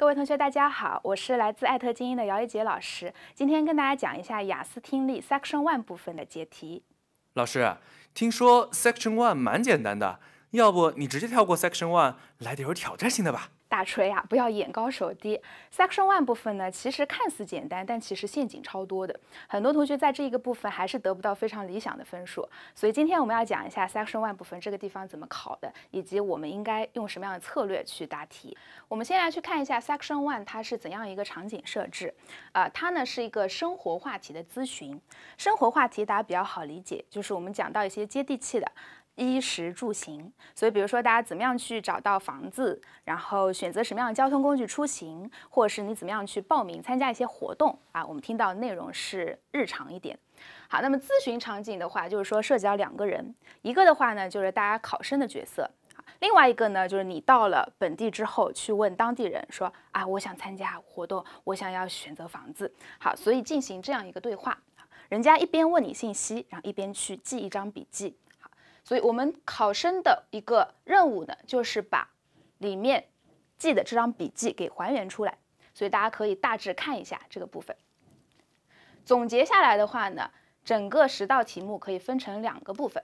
各位同学，大家好，我是来自艾特精英的姚一杰老师，今天跟大家讲一下雅思听力 Section One 部分的解题。老师，听说 Section One 蛮简单的，要不你直接跳过 Section One，来点有挑战性的吧。大锤啊，不要眼高手低。Section One 部分呢，其实看似简单，但其实陷阱超多的。很多同学在这一个部分还是得不到非常理想的分数。所以今天我们要讲一下 Section One 部分这个地方怎么考的，以及我们应该用什么样的策略去答题。我们先来去看一下 Section One，它是怎样一个场景设置？啊，它呢是一个生活话题的咨询。生活话题大家比较好理解，就是我们讲到一些接地气的。衣食住行，所以比如说大家怎么样去找到房子，然后选择什么样的交通工具出行，或者是你怎么样去报名参加一些活动啊？我们听到内容是日常一点。好，那么咨询场景的话，就是说涉及到两个人，一个的话呢就是大家考生的角色，另外一个呢就是你到了本地之后去问当地人说啊，我想参加活动，我想要选择房子。好，所以进行这样一个对话，人家一边问你信息，然后一边去记一张笔记。所以我们考生的一个任务呢，就是把里面记的这张笔记给还原出来。所以大家可以大致看一下这个部分。总结下来的话呢，整个十道题目可以分成两个部分，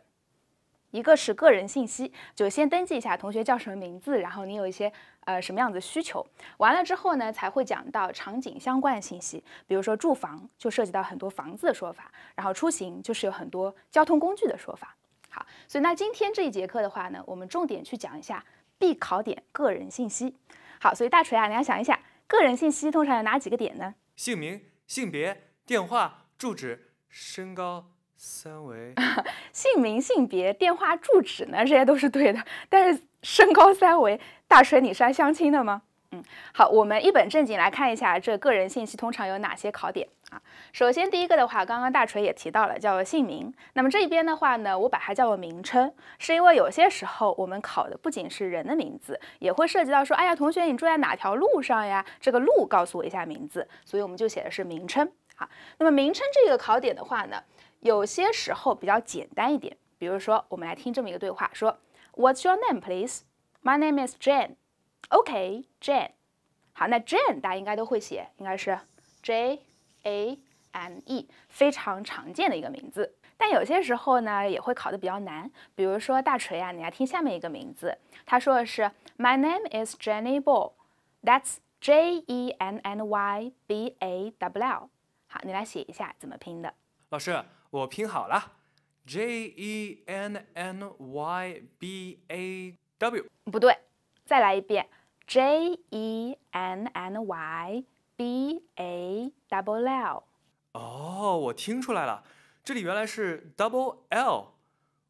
一个是个人信息，就先登记一下同学叫什么名字，然后你有一些呃什么样子需求。完了之后呢，才会讲到场景相关的信息，比如说住房就涉及到很多房子的说法，然后出行就是有很多交通工具的说法。好，所以，那今天这一节课的话呢，我们重点去讲一下必考点个人信息。好，所以大锤啊，你要想一想，个人信息通常有哪几个点呢？姓名、性别、电话、住址、身高、三围。姓名、性别、电话、住址呢，这些都是对的。但是身高、三围，大锤，你是来相亲的吗？好，我们一本正经来看一下这个个人信息通常有哪些考点啊？首先第一个的话，刚刚大锤也提到了，叫做姓名。那么这边的话呢，我把它叫做名称，是因为有些时候我们考的不仅是人的名字，也会涉及到说，哎呀，同学你住在哪条路上呀？这个路告诉我一下名字，所以我们就写的是名称。好，那么名称这个考点的话呢，有些时候比较简单一点。比如说，我们来听这么一个对话，说，What's your name, please? My name is Jane. OK，Jane。好，那 Jane 大家应该都会写，应该是 J A N E，非常常见的一个名字。但有些时候呢，也会考的比较难。比如说大锤啊，你要听下面一个名字，他说的是 “My name is Jenny b l l t h a t s J E N N Y B A W。好，你来写一下怎么拼的。老师，我拼好了，J E N N Y B A W。不对，再来一遍。Jenny B A Double L，哦，我听出来了，这里原来是 Double L，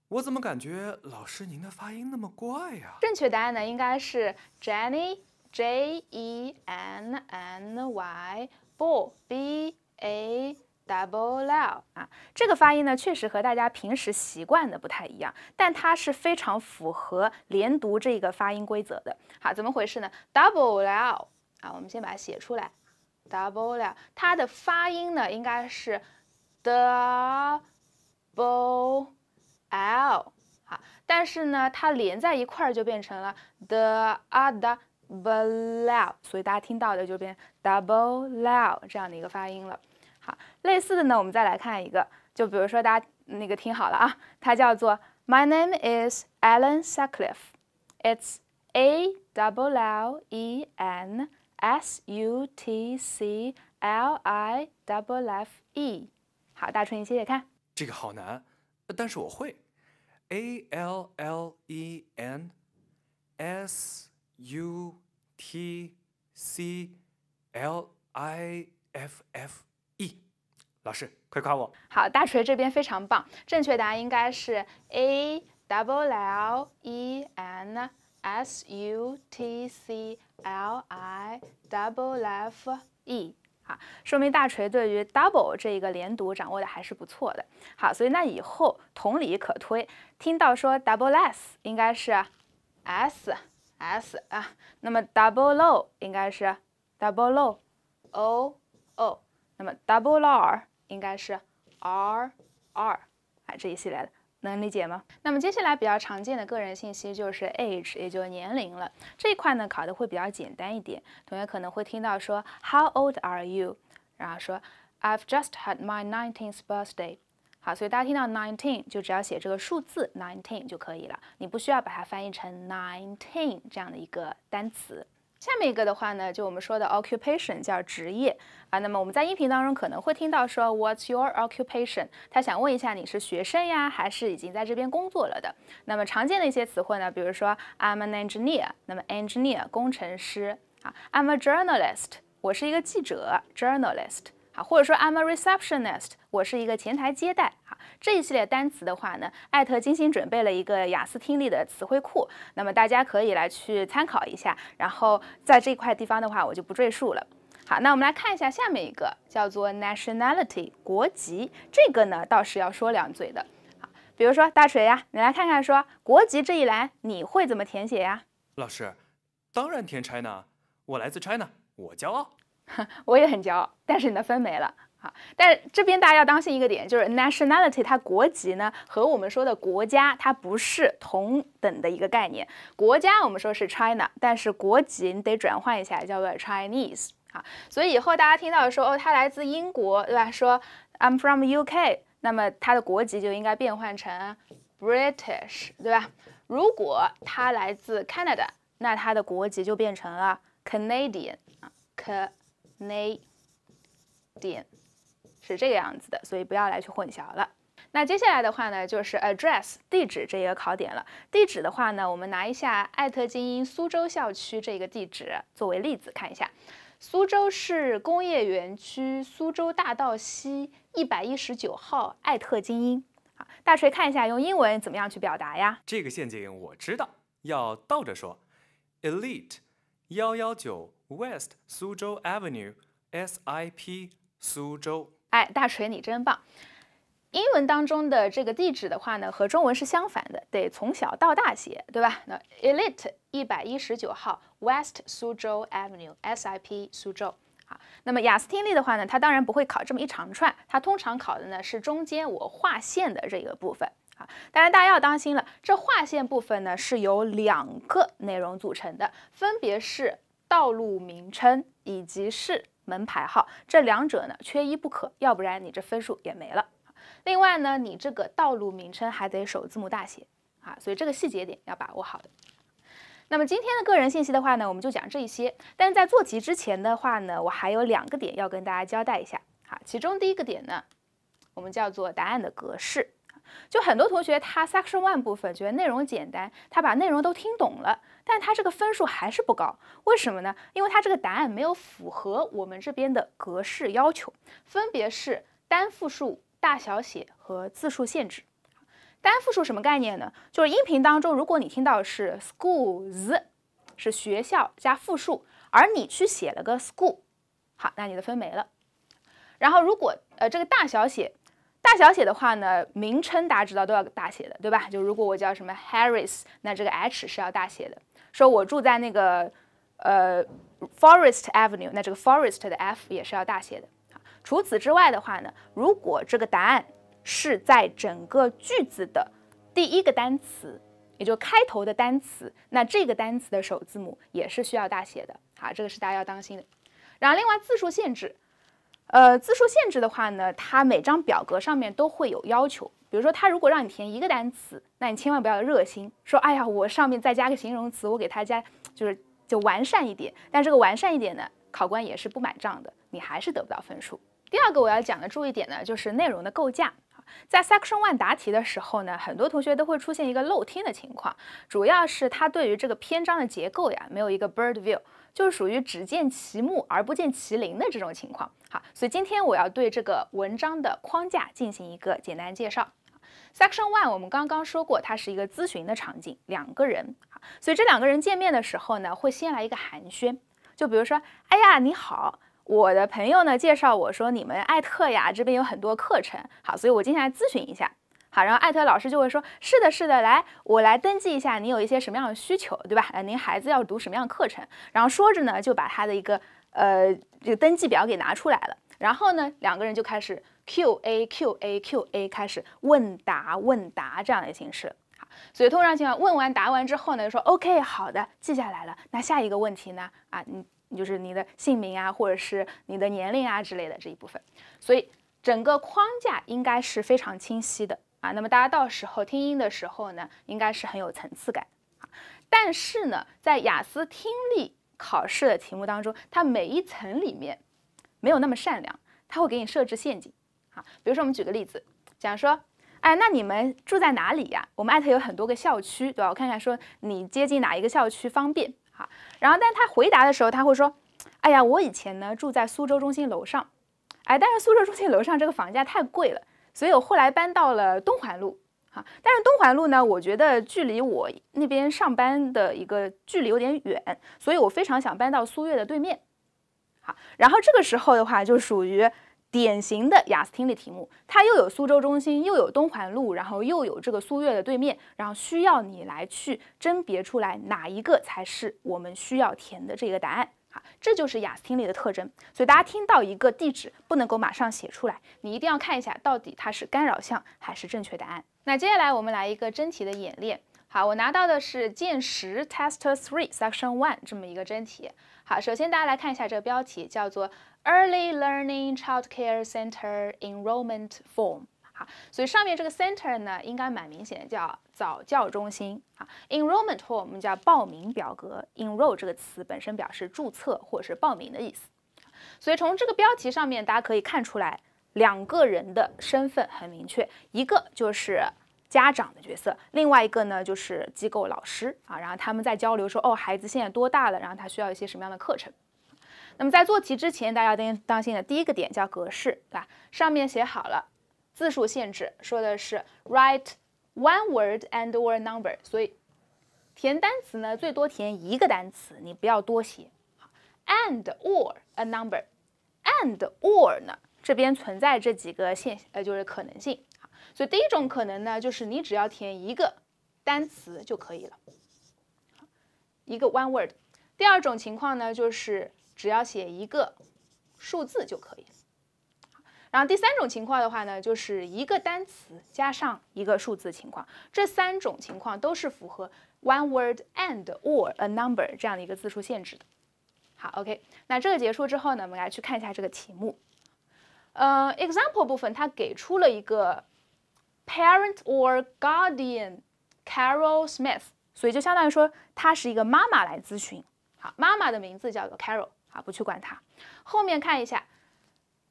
我怎么感觉老师您的发音那么怪呀？正确答案呢，应该是 Jenny J E N N Y B A。Double L 啊，这个发音呢确实和大家平时习惯的不太一样，但它是非常符合连读这个发音规则的。好，怎么回事呢？Double L 啊，我们先把它写出来，Double L，它的发音呢应该是 d o u b l e l 好，但是呢它连在一块儿就变成了 the a the bo l，所以大家听到的就变 double l 这样的一个发音了。好，类似的呢，我们再来看一个，就比如说大家那个听好了啊，它叫做 My name is a l a n Sutcliffe，it's A L L E N S U T C L I W F E。好，大家你写写看。这个好难，但是我会，A L L E N S U T C L I F F。E。老师快夸我！好，大锤这边非常棒。正确答案应该是 a double l e n s u t c l i double f e 啊，说明大锤对于 double 这一个连读掌握的还是不错的。好，所以那以后同理可推，听到说 double less 应该是 s s 啊，那么 double low 应该是 double low o o。那么 double R 应该是 R R 啊这一系列的能理解吗？那么接下来比较常见的个人信息就是 age，也就年龄了。这一块呢考的会比较简单一点，同学可能会听到说 How old are you？然后说 I've just had my nineteenth birthday。好，所以大家听到 nineteen 就只要写这个数字 nineteen 就可以了，你不需要把它翻译成 nineteen 这样的一个单词。下面一个的话呢，就我们说的 occupation 叫职业啊。那么我们在音频当中可能会听到说 What's your occupation？他想问一下你是学生呀，还是已经在这边工作了的。那么常见的一些词汇呢，比如说 I'm an engineer，那么 engineer 工程师啊；I'm a journalist，我是一个记者 journalist，啊，或者说 I'm a receptionist，我是一个前台接待。这一系列单词的话呢，艾特精心准备了一个雅思听力的词汇库，那么大家可以来去参考一下。然后在这块地方的话，我就不赘述了。好，那我们来看一下下面一个叫做 nationality 国籍，这个呢倒是要说两嘴的。好，比如说大锤呀，你来看看说国籍这一栏你会怎么填写呀？老师，当然填 China，我来自 China，我骄傲。我也很骄傲，但是你的分没了。但这边大家要当心一个点，就是 nationality 它国籍呢和我们说的国家它不是同等的一个概念。国家我们说是 China，但是国籍你得转换一下，叫做 Chinese 啊。所以以后大家听到说哦，他来自英国，对吧？说 I'm from UK，那么他的国籍就应该变换成 British，对吧？如果他来自 Canada，那他的国籍就变成了 Canadian 啊，Cana，d i a n 是这个样子的，所以不要来去混淆了。那接下来的话呢，就是 address 地址这一个考点了。地址的话呢，我们拿一下艾特精英苏州校区这个地址作为例子看一下。苏州市工业园区苏州大道西一百一十九号艾特精英。好，大锤看一下用英文怎么样去表达呀？这个陷阱我知道，要倒着说，Elite 幺幺九 West 苏州 Avenue S I P 苏州。哎，大锤你真棒！英文当中的这个地址的话呢，和中文是相反的，得从小到大写，对吧？那 Elite 一百一十九号 West 苏州 Avenue S I P 苏州。好，那么雅思听力的话呢，它当然不会考这么一长串，它通常考的呢是中间我划线的这个部分啊。当然大家要当心了，这划线部分呢是由两个内容组成的，分别是道路名称以及是。门牌号这两者呢缺一不可，要不然你这分数也没了。另外呢，你这个道路名称还得首字母大写啊，所以这个细节点要把握好的。那么今天的个人信息的话呢，我们就讲这一些。但是在做题之前的话呢，我还有两个点要跟大家交代一下。好，其中第一个点呢，我们叫做答案的格式。就很多同学他 Section One 部分觉得内容简单，他把内容都听懂了。但它这个分数还是不高，为什么呢？因为它这个答案没有符合我们这边的格式要求，分别是单复数、大小写和字数限制。单复数什么概念呢？就是音频当中，如果你听到是 schools，是学校加复数，而你去写了个 school，好，那你的分没了。然后如果呃这个大小写，大小写的话呢，名称大家知道都要大写的，对吧？就如果我叫什么 h a r r i s 那这个 H 是要大写的。说我住在那个，呃，Forest Avenue。那这个 Forest 的 F 也是要大写的。除此之外的话呢，如果这个答案是在整个句子的第一个单词，也就开头的单词，那这个单词的首字母也是需要大写的。好，这个是大家要当心的。然后，另外字数限制，呃，字数限制的话呢，它每张表格上面都会有要求。比如说，他如果让你填一个单词，那你千万不要热心说，哎呀，我上面再加个形容词，我给他加，就是就完善一点。但这个完善一点呢，考官也是不买账的，你还是得不到分数。第二个我要讲的注意点呢，就是内容的构架。在 Section One 答题的时候呢，很多同学都会出现一个漏听的情况，主要是他对于这个篇章的结构呀，没有一个 bird view，就是属于只见其目而不见其林的这种情况。好，所以今天我要对这个文章的框架进行一个简单介绍。Section One，我们刚刚说过，它是一个咨询的场景，两个人，所以这两个人见面的时候呢，会先来一个寒暄，就比如说，哎呀，你好，我的朋友呢介绍我说，你们艾特呀这边有很多课程，好，所以我天来咨询一下，好，然后艾特老师就会说，是的，是的，来，我来登记一下，你有一些什么样的需求，对吧？呃，您孩子要读什么样的课程？然后说着呢，就把他的一个呃这个登记表给拿出来了。然后呢，两个人就开始 Q A Q A Q A 开始问答问答这样的形式。好，所以通常情况问完答完之后呢，就说 O K 好的，记下来了。那下一个问题呢？啊，你你就是你的姓名啊，或者是你的年龄啊之类的这一部分。所以整个框架应该是非常清晰的啊。那么大家到时候听音的时候呢，应该是很有层次感。但是呢，在雅思听力考试的题目当中，它每一层里面。没有那么善良，他会给你设置陷阱，啊，比如说我们举个例子，假如说，哎，那你们住在哪里呀？我们艾特有很多个校区，对吧？我看看说你接近哪一个校区方便，哈。然后，但他回答的时候，他会说，哎呀，我以前呢住在苏州中心楼上，哎，但是苏州中心楼上这个房价太贵了，所以我后来搬到了东环路，哈。但是东环路呢，我觉得距离我那边上班的一个距离有点远，所以我非常想搬到苏悦的对面。然后这个时候的话，就属于典型的雅思听力题目。它又有苏州中心，又有东环路，然后又有这个苏悦的对面，然后需要你来去甄别出来哪一个才是我们需要填的这个答案好，这就是雅思听力的特征。所以大家听到一个地址，不能够马上写出来，你一定要看一下到底它是干扰项还是正确答案。那接下来我们来一个真题的演练。好，我拿到的是剑十 Test Three Section One 这么一个真题。好，首先大家来看一下这个标题，叫做 Early Learning Childcare Center Enrollment Form。好，所以上面这个 center 呢，应该蛮明显的叫早教中心啊。Enrollment Form 我们叫报名表格，Enroll 这个词本身表示注册或是报名的意思。所以从这个标题上面，大家可以看出来两个人的身份很明确，一个就是。家长的角色，另外一个呢就是机构老师啊，然后他们在交流说，哦，孩子现在多大了，然后他需要一些什么样的课程。那么在做题之前，大家当当心的，第一个点叫格式，对吧？上面写好了字数限制，说的是 write one word and or number，所以填单词呢最多填一个单词，你不要多写。and or a number，and or 呢这边存在这几个现呃就是可能性。所以第一种可能呢，就是你只要填一个单词就可以了，一个 one word。第二种情况呢，就是只要写一个数字就可以。然后第三种情况的话呢，就是一个单词加上一个数字情况。这三种情况都是符合 one word and or a number 这样的一个字数限制的。好，OK，那这个结束之后呢，我们来去看一下这个题目。呃，example 部分它给出了一个。Parent or guardian, Carol Smith，所以就相当于说她是一个妈妈来咨询。好，妈妈的名字叫做 Carol，啊，不去管她。后面看一下，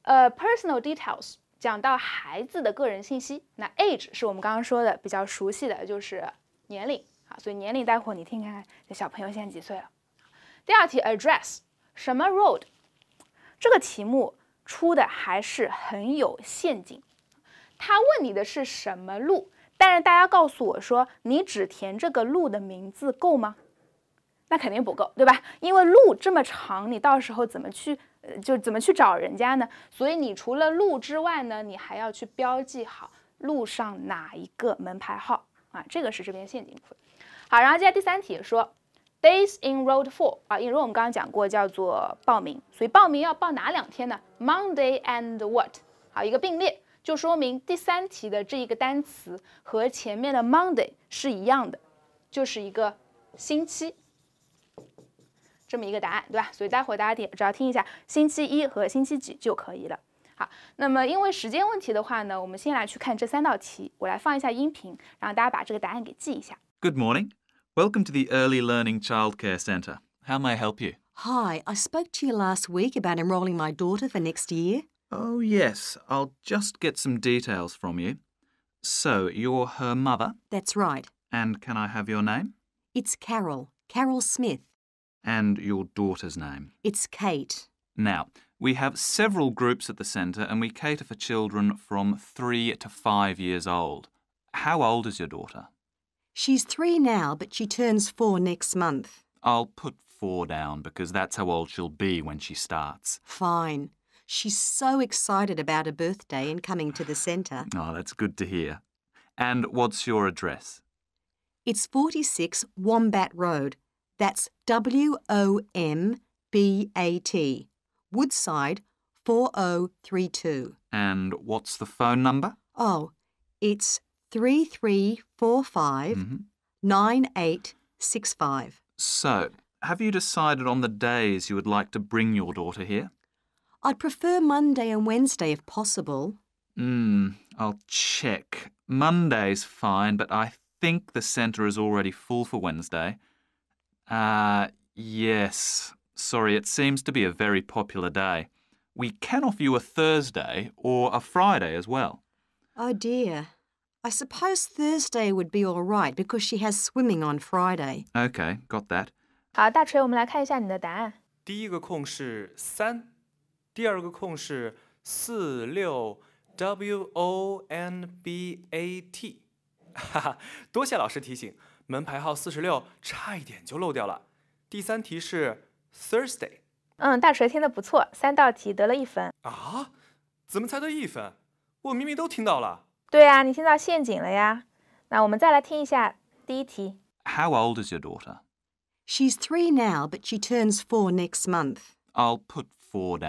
呃，personal details 讲到孩子的个人信息，那 age 是我们刚刚说的比较熟悉的，就是年龄。啊，所以年龄待会你听看看，这小朋友现在几岁了？第二题，address 什么 road？这个题目出的还是很有陷阱。他问你的是什么路？但是大家告诉我说，你只填这个路的名字够吗？那肯定不够，对吧？因为路这么长，你到时候怎么去，就怎么去找人家呢？所以你除了路之外呢，你还要去标记好路上哪一个门牌号啊？这个是这边陷阱部分。好，然后接下来第三题说，Days in Road Four 啊，因为我们刚刚讲过叫做报名，所以报名要报哪两天呢？Monday and what？好，一个并列。就说明第三题的这一个单词和前面的 Monday 是一样的，就是一个星期，这么一个答案，对吧？所以待会儿大家点，只要听一下星期一和星期几就可以了。好，那么因为时间问题的话呢，我们先来去看这三道题。我来放一下音频，然后大家把这个答案给记一下。Good morning, welcome to the Early Learning Childcare Center. How may I help you? Hi, I spoke to you last week about enrolling my daughter for next year. Oh, yes. I'll just get some details from you. So, you're her mother? That's right. And can I have your name? It's Carol, Carol Smith. And your daughter's name? It's Kate. Now, we have several groups at the centre and we cater for children from three to five years old. How old is your daughter? She's three now, but she turns four next month. I'll put four down because that's how old she'll be when she starts. Fine. She's so excited about her birthday and coming to the centre. Oh, that's good to hear. And what's your address? It's 46 Wombat Road. That's W O M B A T. Woodside 4032. And what's the phone number? Oh, it's 3345 mm -hmm. 9865. So, have you decided on the days you would like to bring your daughter here? I'd prefer Monday and Wednesday if possible. Hmm, I'll check. Monday's fine, but I think the centre is already full for Wednesday. Ah, uh, yes. Sorry, it seems to be a very popular day. We can offer you a Thursday or a Friday as well. Oh dear. I suppose Thursday would be all right because she has swimming on Friday. Okay, got that. 第二个空是四六 W O N B A T，哈哈，多谢老师提醒，门牌号四十六差一点就漏掉了。第三题是 Thursday，嗯，大锤听的不错，三道题得了一分啊？怎么才得一分？我明明都听到了。对啊，你听到陷阱了呀。那我们再来听一下第一题。How old is your daughter? She's three now, but she turns four next month. I'll put Fine。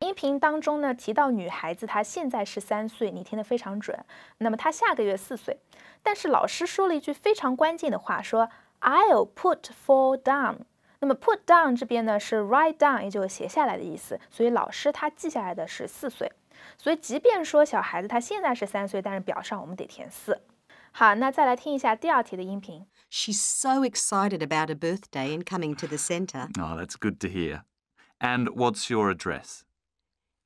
音频当中呢提到女孩子她现在是三岁，你听得非常准。那么她下个月四岁，但是老师说了一句非常关键的话，说 I'll put four down。那么 put down 这边呢是 write down，也就是写下来的意思。所以老师他记下来的是四岁。所以即便说小孩子他现在是三岁，但是表上我们得填四。好，那再来听一下第二题的音频。She's so excited about her birthday and coming to the centre. Oh, that's good to hear. And what's your address?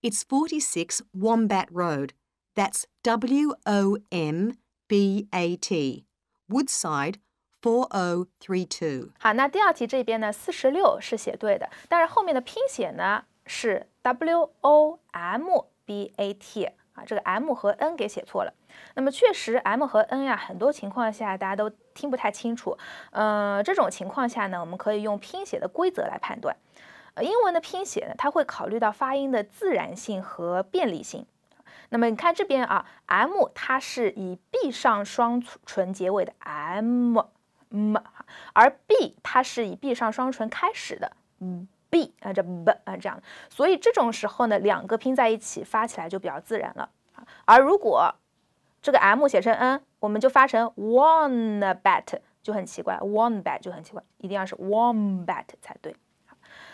It's 46 Wombat Road. That's W O M B A T. Woodside four o 4032. 好，那第二题这边呢，四十六是写对的，但是后面的拼写呢是 W O M B A T。啊，这个 M 和 N 给写错了。那么确实 M 和 N 呀，很多情况下大家都听不太清楚。呃，这种情况下呢，我们可以用拼写的规则来判断。呃，英文的拼写呢，它会考虑到发音的自然性和便利性。那么你看这边啊，M 它是以闭上双唇结尾的 M，M，而 B 它是以闭上双唇开始的，嗯。b 啊这 b 啊这样，所以这种时候呢，两个拼在一起发起来就比较自然了而如果这个 m 写成 n，我们就发成 one bat 就很奇怪，one bat 就很奇怪，一定要是 one bat 才对。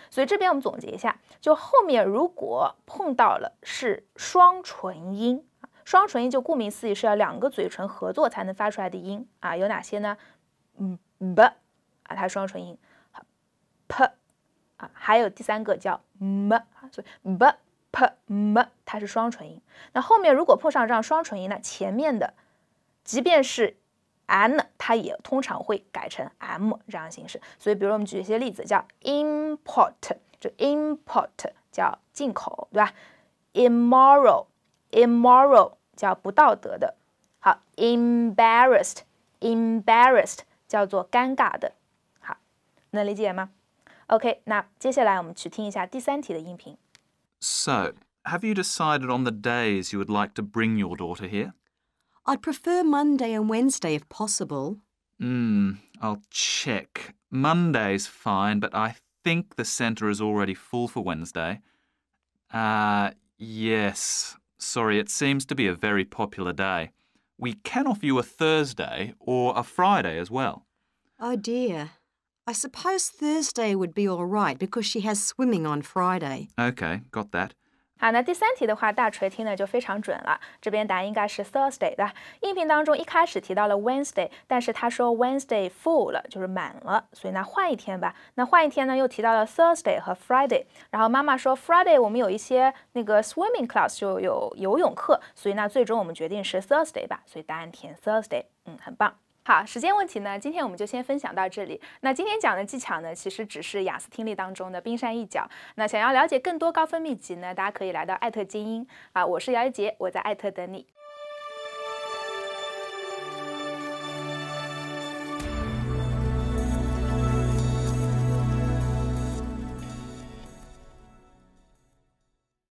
所以这边我们总结一下，就后面如果碰到了是双唇音，双唇音就顾名思义是要两个嘴唇合作才能发出来的音啊。有哪些呢？b 嗯啊，它双唇音，p。啊，还有第三个叫 m，所以 b p m 它是双唇音。那后面如果碰上这样双唇音，那前面的，即便是 n，它也通常会改成 m 这样形式。所以，比如我们举一些例子，叫 import，就 import 叫进口，对吧？immoral，immoral 叫不道德的。好，embarrassed，embarrassed 叫做尴尬的。好，能理解吗？so, have you decided on the days you would like to bring your daughter here? I'd prefer Monday and Wednesday if possible. Hmm, I'll check. Monday's fine, but I think the centre is already full for Wednesday. Uh, yes. Sorry, it seems to be a very popular day. We can offer you a Thursday or a Friday as well. Oh dear. I suppose Thursday would be all right because she has swimming on Friday. Okay, got that. 好，那第三题的话，大锤听的就非常准了。这边答案应该是 Thursday 的。音频当中一开始提到了 Wednesday，但是他说 Wednesday full 了，就是满了，所以那换一天吧。那换一天呢，又提到了 Thursday 和 Friday。然后妈妈说 Friday 我们有一些那个 swimming class 就有游泳课，所以那最终我们决定是 Thursday 吧。所以答案填 Thursday，嗯，很棒。好，时间问题呢？今天我们就先分享到这里。那今天讲的技巧呢，其实只是雅思听力当中的冰山一角。那想要了解更多高分秘籍呢，大家可以来到艾特精英啊，我是姚一杰，我在艾特等你。